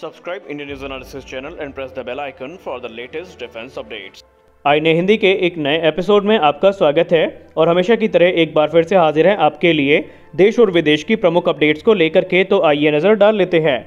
Subscribe Indian News Analysis channel and press the bell icon for the latest defense updates. आईने हिंदी के एक नए episode में आपका स्वागत है और हमेशा की तरह एक बार फिर से हाजिर हैं आपके लिए देश और विदेश की प्रमुख अपडेट्स को लेकर के तो आइए नज़र डाल लेते हैं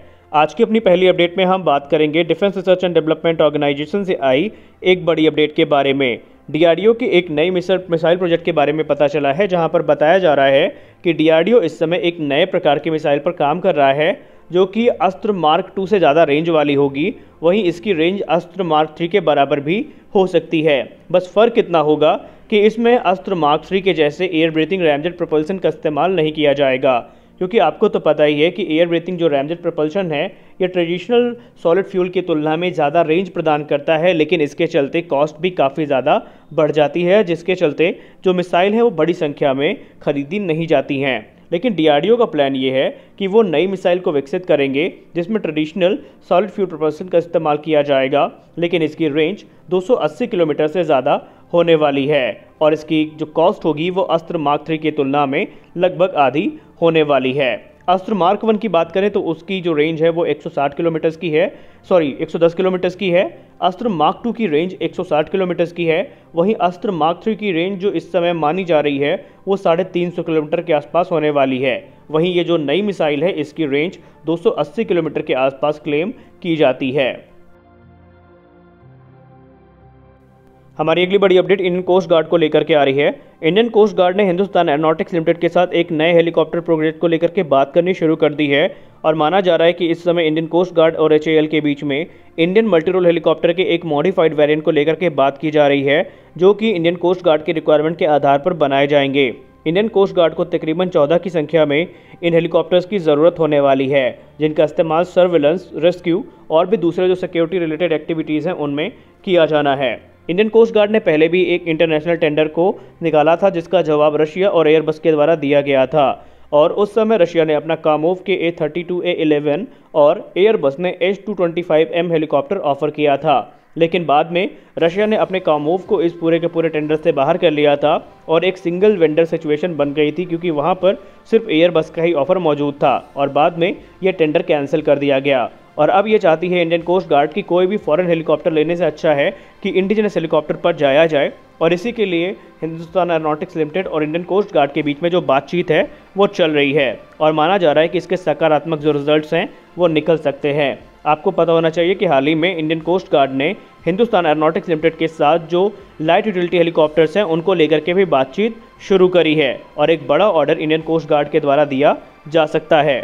आज की अपनी पहली अपडेट में हम बात करेंगे defence research and development organisation से आई एक बड़ी अपडेट के बारे में डीआरडीओ के एक नए मिसाइल मिसाइल प्रोजेक्ट के बारे में पता चला है जहां पर बताया जा रहा है कि डीआरडीओ इस समय एक नए प्रकार के मिसाइल पर काम कर रहा है जो कि अस्त्र मार्क टू से ज़्यादा रेंज वाली होगी वहीं इसकी रेंज अस्त्र मार्क थ्री के बराबर भी हो सकती है बस फ़र्क इतना होगा कि इसमें अस्त्र मार्क थ्री के जैसे एयर ब्रीथिंग रैमजेट प्रपल्सन का इस्तेमाल नहीं किया जाएगा क्योंकि आपको तो पता ही है कि एयर ब्रीथिंग जो रैमजेट प्रपल्शन है ये ट्रेडिशनल सॉलिड फ्यूल की तुलना में ज़्यादा रेंज प्रदान करता है लेकिन इसके चलते कॉस्ट भी काफ़ी ज़्यादा बढ़ जाती है जिसके चलते जो मिसाइल है वो बड़ी संख्या में खरीदी नहीं जाती हैं लेकिन डीआरडीओ का प्लान ये है कि वो नई मिसाइल को विकसित करेंगे जिसमें ट्रेडिशनल सॉलिड फ्यूल प्रोपल्सन का इस्तेमाल किया जाएगा लेकिन इसकी रेंज 280 किलोमीटर से ज़्यादा होने वाली है और इसकी जो कॉस्ट होगी वो अस्त्र मार्क थ्री की तुलना में लगभग आधी होने वाली है अस्त्र मार्क वन की बात करें तो उसकी जो रेंज है वो 160 किलोमीटर्स की है सॉरी 110 किलोमीटर्स की है अस्त्र मार्क टू की रेंज 160 किलोमीटर्स की है वहीं अस्त्र मार्क थ्री की रेंज जो इस समय मानी जा रही है वो साढ़े तीन सौ किलोमीटर के आसपास होने वाली है वहीं ये जो नई मिसाइल है इसकी रेंज 280 किलोमीटर के आसपास क्लेम की जाती है हमारी अगली बड़ी अपडेट इंडियन कोस्ट गार्ड को लेकर के आ रही है इंडियन कोस्ट गार्ड ने हिंदुस्तान एरोनॉटिक्स लिमिटेड के साथ एक नए हेलीकॉप्टर प्रोजेक्ट को लेकर के बात करनी शुरू कर दी है और माना जा रहा है कि इस समय इंडियन कोस्ट गार्ड और एच के बीच में इंडियन मल्टीरोल हेलीकॉप्टर के एक मॉडिफाइड वेरियंट को लेकर के बात की जा रही है जो कि इंडियन कोस्ट गार्ड के रिक्वायरमेंट के आधार पर बनाए जाएंगे इंडियन कोस्ट गार्ड को तकरीबन 14 की संख्या में इन हेलीकॉप्टर्स की ज़रूरत होने वाली है जिनका इस्तेमाल सर्विलेंस रेस्क्यू और भी दूसरे जो सिक्योरिटी रिलेटेड एक्टिविटीज़ हैं उनमें किया जाना है इंडियन कोस्ट गार्ड ने पहले भी एक इंटरनेशनल टेंडर को निकाला था जिसका जवाब रशिया और एयरबस के द्वारा दिया गया था और उस समय रशिया ने अपना कामोव के A thirty two A eleven और एयरबस ने H two twenty five M helicopter offer किया था लेकिन बाद में रशिया ने अपने कामोव को इस पूरे के पूरे टेंडर से बाहर कर लिया था और एक सिंगल वेंडर सिचुएशन बन गई थी क्योंकि वहाँ पर सिर्फ एयरबस का ही ऑफर मौजूद था और बाद में यह टेंडर कैंसिल कर दिया गया और अब ये चाहती है इंडियन कोस्ट गार्ड की कोई भी फॉरेन हेलीकॉप्टर लेने से अच्छा है कि इंडिजिनस हेलीकॉप्टर पर जाया जाए और इसी के लिए हिंदुस्तान एरोनॉटिक्स लिमिटेड और इंडियन कोस्ट गार्ड के बीच में जो बातचीत है वो चल रही है और माना जा रहा है कि इसके सकारात्मक जो रिजल्ट हैं वो निकल सकते हैं आपको पता होना चाहिए कि हाल ही में इंडियन कोस्ट गार्ड ने हिंदुस्तान एरोनॉटिक्स लिमिटेड के साथ जो लाइट यूटिलिटी हेलीकॉप्टर्स हैं उनको लेकर के भी बातचीत शुरू करी है और एक बड़ा ऑर्डर इंडियन कोस्ट गार्ड के द्वारा दिया जा सकता है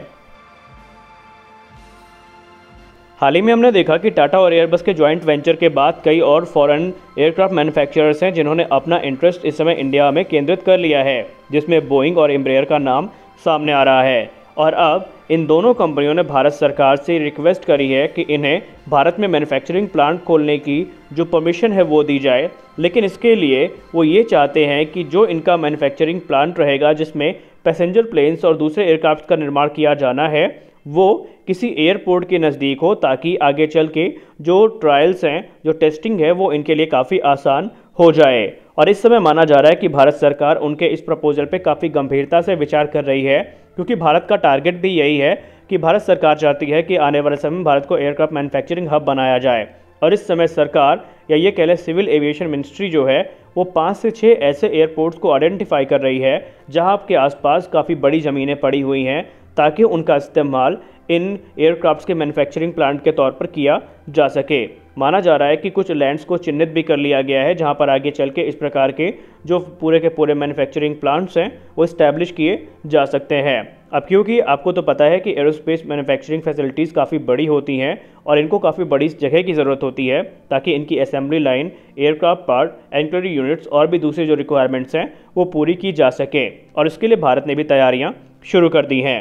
हाल ही में हमने देखा कि टाटा और एयरबस के ज्वाइंट वेंचर के बाद कई और फॉरेन एयरक्राफ्ट मैन्युफैक्चरर्स हैं जिन्होंने अपना इंटरेस्ट इस समय इंडिया में केंद्रित कर लिया है जिसमें बोइंग और एम्ब्रेयर का नाम सामने आ रहा है और अब इन दोनों कंपनियों ने भारत सरकार से रिक्वेस्ट करी है कि इन्हें भारत में मैन्युफैक्चरिंग प्लांट खोलने की जो परमिशन है वो दी जाए लेकिन इसके लिए वो ये चाहते हैं कि जो इनका मैन्युफैक्चरिंग प्लांट रहेगा जिसमें पैसेंजर प्लेन्स और दूसरे एयरक्राफ्ट का निर्माण किया जाना है वो किसी एयरपोर्ट के नज़दीक हो ताकि आगे चल के जो ट्रायल्स हैं जो टेस्टिंग है वो इनके लिए काफ़ी आसान हो जाए और इस समय माना जा रहा है कि भारत सरकार उनके इस प्रपोजल पे काफ़ी गंभीरता से विचार कर रही है क्योंकि भारत का टारगेट भी यही है कि भारत सरकार चाहती है कि आने वाले समय में भारत को एयरक्राफ्ट मैन्युफैक्चरिंग हब बनाया जाए और इस समय सरकार या ये कह लें सिविल एविएशन मिनिस्ट्री जो है वो पाँच से छः ऐसे एयरपोर्ट्स को आइडेंटिफाई कर रही है जहाँ आपके आसपास काफ़ी बड़ी ज़मीनें पड़ी हुई हैं ताकि उनका इस्तेमाल इन एयरक्राफ्ट के मैन्युफैक्चरिंग प्लांट के तौर पर किया जा सके माना जा रहा है कि कुछ लैंड्स को चिन्हित भी कर लिया गया है जहां पर आगे चल के इस प्रकार के जो पूरे के पूरे मैन्युफैक्चरिंग प्लांट्स हैं वो इस्टेब्लिश किए जा सकते हैं अब क्योंकि आपको तो पता है कि एरोस्पेस मैन्युफैक्चरिंग फैसिलिटीज़ काफ़ी बड़ी होती हैं और इनको काफ़ी बड़ी जगह की ज़रूरत होती है ताकि इनकी असेंबली लाइन एयरक्राफ्ट पार्ट एंक्री यूनिट्स और भी दूसरे जो रिक्वायरमेंट्स हैं वो पूरी की जा सके और इसके लिए भारत ने भी तैयारियाँ शुरू कर दी हैं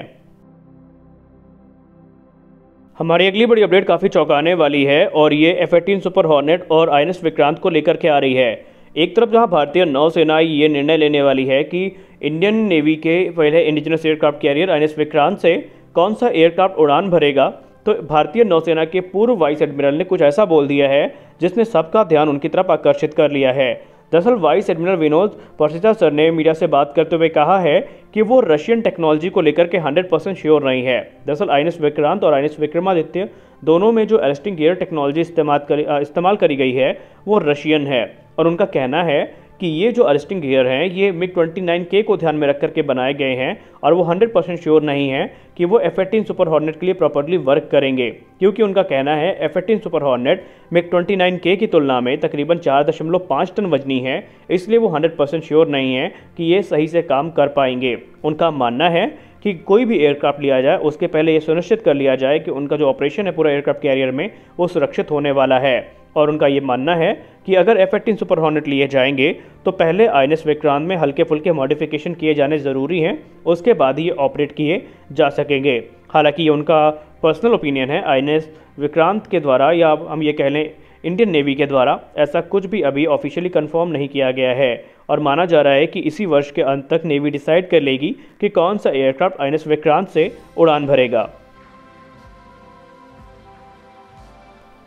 हमारी अगली बड़ी अपडेट काफ़ी चौंकाने वाली है और ये एफ एटीन सुपर हॉर्नेट और आई विक्रांत को लेकर के आ रही है एक तरफ जहां भारतीय नौसेना ये निर्णय लेने वाली है कि इंडियन नेवी के पहले indigenous aircraft carrier I Vikrant से कौन सा एयरक्राफ्ट उड़ान भरेगा तो भारतीय नौसेना के पूर्व वाइस एडमिरल ने कुछ ऐसा बोल दिया है जिसने सबका ध्यान उनकी तरफ आकर्षित कर लिया है दरअसल vice admiral Vinod Parsita sir ने मीडिया से बात करते हुए कहा है कि वो रशियन टेक्नोलॉजी को लेकर के 100 परसेंट श्योर नहीं है दरअसल आई विक्रांत और आई विक्रमादित्य दोनों में जो एरेस्टिंग गियर टेक्नोलॉजी इस्तेमाल करी गई है वो रशियन है और उनका कहना है कि ये जो अरेस्टिंग गियर हैं ये मिग ट्वेंटी नाइन के को ध्यान में रख करके बनाए गए हैं और वो हंड्रेड परसेंट श्योर नहीं है कि वो एफ एटीन सुपर हॉर्नेट के लिए प्रॉपरली वर्क करेंगे क्योंकि उनका कहना है F eighteen super hornet MiG twenty nine के की तुलना में तकरीबन चार दशमलव पाँच टन वजनी है इसलिए वो हंड्रेड परसेंट श्योर नहीं है कि ये सही से काम कर पाएंगे उनका मानना है कि कोई भी एयरक्राफ्ट लिया जाए उसके पहले ये सुनिश्चित कर लिया जाए कि उनका जो ऑपरेशन है पूरा एयरक्राफ्ट कैरियर में वो सुरक्षित होने वाला है और उनका ये मानना है कि अगर एफ एटीन सुपर हॉर्नेट लिए जाएंगे तो पहले आई एन विक्रांत में हल्के फुल्के मॉडिफिकेशन किए जाने ज़रूरी हैं उसके बाद ही ये ऑपरेट किए जा सकेंगे हालांकि ये उनका पर्सनल ओपिनियन है आई विक्रांत के द्वारा या हम ये कह लें इंडियन नेवी के द्वारा ऐसा कुछ भी अभी ऑफिशियली कन्फर्म नहीं किया गया है और माना जा रहा है कि इसी वर्ष के अंत तक नेवी डिसाइड कर लेगी कि कौन सा एयरक्राफ्ट आई विक्रांत से उड़ान भरेगा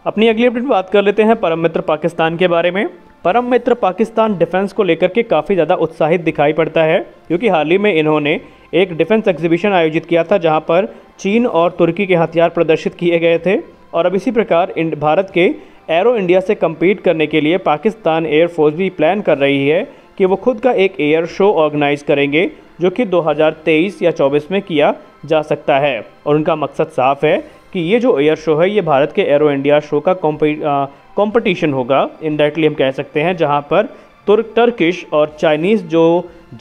अपनी अगली अपडेट बात कर लेते हैं परम मित्र पाकिस्तान के बारे में परम मित्र पाकिस्तान डिफेंस को लेकर के काफ़ी ज़्यादा उत्साहित दिखाई पड़ता है क्योंकि हाल ही में इन्होंने एक डिफेंस एग्जीबिशन आयोजित किया था जहां पर चीन और तुर्की के हथियार प्रदर्शित किए गए थे और अब इसी प्रकार भारत के एरो इंडिया से कम्पीट करने के लिए पाकिस्तान एयरफोर्स भी प्लान कर रही है कि वो खुद का एक एयर शो ऑर्गेनाइज करेंगे जो कि 2023 या 24 में किया जा सकता है और उनका मकसद साफ है कि ये जो एयर शो है ये भारत के एरो इंडिया शो का कॉम्पिटिशन होगा इनडायरेक्टली हम कह सकते हैं जहाँ पर तुर्क टर्किश और चाइनीज़ जो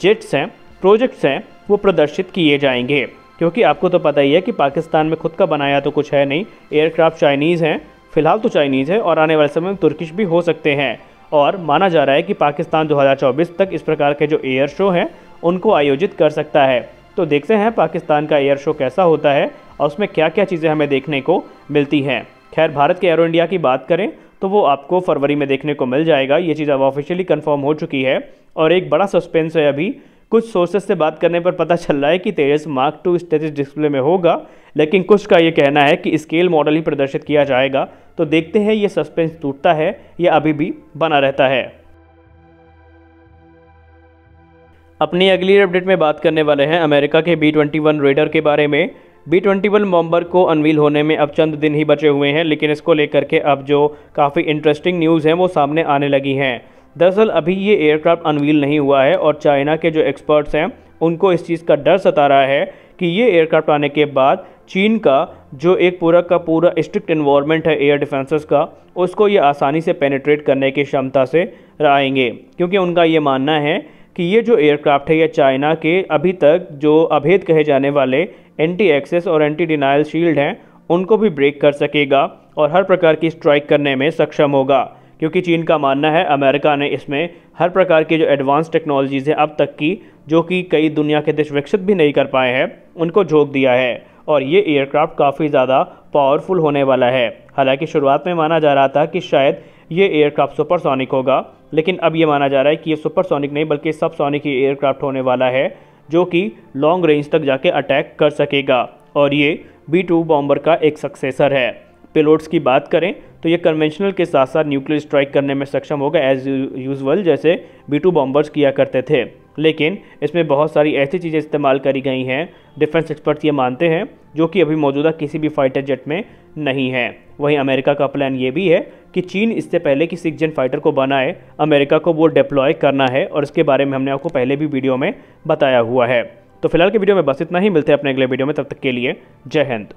जेट्स हैं प्रोजेक्ट्स हैं वो प्रदर्शित किए जाएंगे क्योंकि आपको तो पता ही है कि पाकिस्तान में खुद का बनाया तो कुछ है नहीं एयरक्राफ्ट चाइनीज़ हैं फ़िलहाल तो चाइनीज़ है और आने वाले समय में तुर्किश भी हो सकते हैं और माना जा रहा है कि पाकिस्तान 2024 तक इस प्रकार के जो एयर शो हैं उनको आयोजित कर सकता है तो देखते हैं पाकिस्तान का एयर शो कैसा होता है और उसमें क्या क्या चीज़ें हमें देखने को मिलती हैं खैर भारत के एयर इंडिया की बात करें तो वो आपको फरवरी में देखने को मिल जाएगा ये चीज़ अब ऑफिशियली कन्फर्म हो चुकी है और एक बड़ा सस्पेंस है अभी कुछ सोर्सेस से बात करने पर पता चल रहा है कि Tej mark two static display में होगा लेकिन कुछ का ये कहना है कि स्केल मॉडल ही प्रदर्शित किया जाएगा तो देखते हैं ये सस्पेंस टूटता है या अभी भी बना रहता है अपनी अगली अपडेट में बात करने वाले हैं अमेरिका के बी ट्वेंटी वन रेडर के बारे में बी ट्वेंटी वन बॉम्बर को अनवील होने में अब चंद दिन ही बचे हुए हैं लेकिन इसको लेकर के अब जो काफ़ी इंटरेस्टिंग न्यूज़ हैं वो सामने आने लगी हैं दरअसल अभी ये एयरक्राफ्ट अनवील नहीं हुआ है और चाइना के जो एक्सपर्ट्स हैं उनको इस चीज़ का डर सता रहा है कि ये एयरक्राफ्ट आने के बाद चीन का जो एक पूरा का पूरा स्ट्रिक्ट इन्वायरमेंट है एयर डिफेंसेस का उसको ये आसानी से पेनिट्रेट करने की क्षमता से आएंगे क्योंकि उनका ये मानना है कि ये जो एयरक्राफ्ट है ये चाइना के अभी तक जो अभेद कहे जाने वाले एंटी एक्सेस और एंटी डिनाइल शील्ड हैं उनको भी ब्रेक कर सकेगा और हर प्रकार की स्ट्राइक करने में सक्षम होगा क्योंकि चीन का मानना है अमेरिका ने इसमें हर प्रकार की जो एडवांस टेक्नोलॉजीज़ हैं अब तक की जो कि कई दुनिया के देश विकसित भी नहीं कर पाए हैं उनको झोंक दिया है और ये एयरक्राफ्ट काफ़ी ज़्यादा पावरफुल होने वाला है हालांकि शुरुआत में माना जा रहा था कि शायद ये एयरक्राफ्ट सुपरसोनिक होगा लेकिन अब ये माना जा रहा है कि ये सुपरसोनिक नहीं बल्कि सबसोनिक ही एयरक्राफ्ट होने वाला है जो कि लॉन्ग रेंज तक जाके अटैक कर सकेगा और ये बी टू बॉम्बर का एक सक्सेसर है पेलोड्स की बात करें तो ये कन्वेंशनल के साथ साथ न्यूक्लियर स्ट्राइक करने में सक्षम होगा एज यूजल जैसे बी टू बॉम्बर्स किया करते थे लेकिन इसमें बहुत सारी ऐसी चीज़ें इस्तेमाल करी गई हैं डिफेंस एक्सपर्ट्स ये मानते हैं जो कि अभी मौजूदा किसी भी फाइटर जेट में नहीं है वहीं अमेरिका का प्लान ये भी है कि चीन इससे पहले कि सिक्स जन फाइटर को बनाए अमेरिका को वो डिप्लॉय करना है और इसके बारे में हमने आपको पहले भी वीडियो में बताया हुआ है तो फिलहाल के वीडियो में बस इतना ही मिलते हैं अपने अगले वीडियो में तब तक के लिए जय हिंद